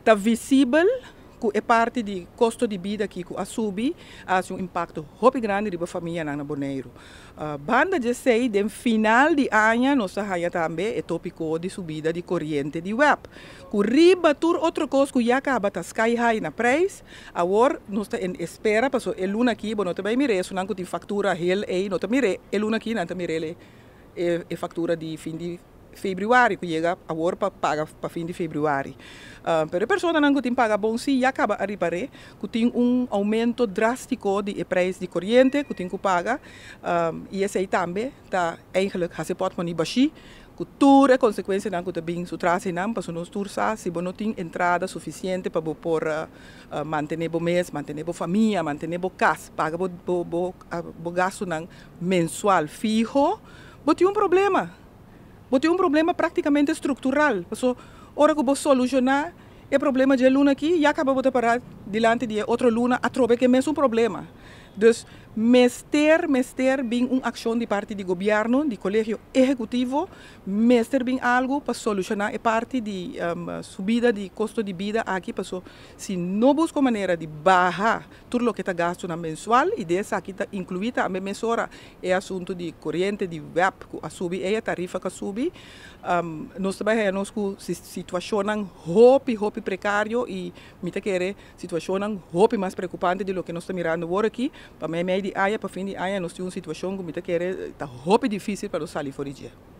Está visível que é parte do custo ah, de vida que a sube, há um impacto muito grande na família na Boneiro. A uh, banda de sei, no final de ano, nossa raia também é tópico de subida de corrente de web. Com riba, tur outro coisa que já acaba tá sky high na preço, agora nós estamos em espera, porque é luna aqui, bom, não também mirei, isso não tem factura, ele, não também mirei, é luna aqui, não também mirei, é factura de fim de fevereiro que chega a hora para pagar para fim de februário. Uh, mas a ah, pessoa é não tem paga bom se acaba a reparar que tem um aumento drástico de preço de corrente que tem que pagar. Um, e esse aí também está, eigenlijk, a se pode baixar cultura, consequência não também se traz não para nos tursa se não tem entrada suficiente para por uh, ah, ah, manter o mês, manter a família, manter o casa, paga o gasto mensual fijo, você tem um problema. Você tem um problema praticamente estrutural. A hora que você solucionar o problema de aluno aqui, já acaba de parar diante de outro aluno, a que é mesmo um problema. Então, mester, mester bem uma ação de parte do governo, do colégio executivo, mester bem algo para solucionar ehm, a parte de um, subida de custo de vida aqui, para se não busca maneira de barrar tudo o que está gasto na mensual, e dessa aqui está incluída a mensura, é assunto de corrente, de web, a subir, é a tarifa que sube, um, nós trabalhamos com situação hope, hope precário, e me querer situação hope mais preocupante do que nós estamos mirando agora aqui, para mim é die para aaien, bevind die aaien, en sturen situatie, moet ik er, dat difícil para sair fora dia.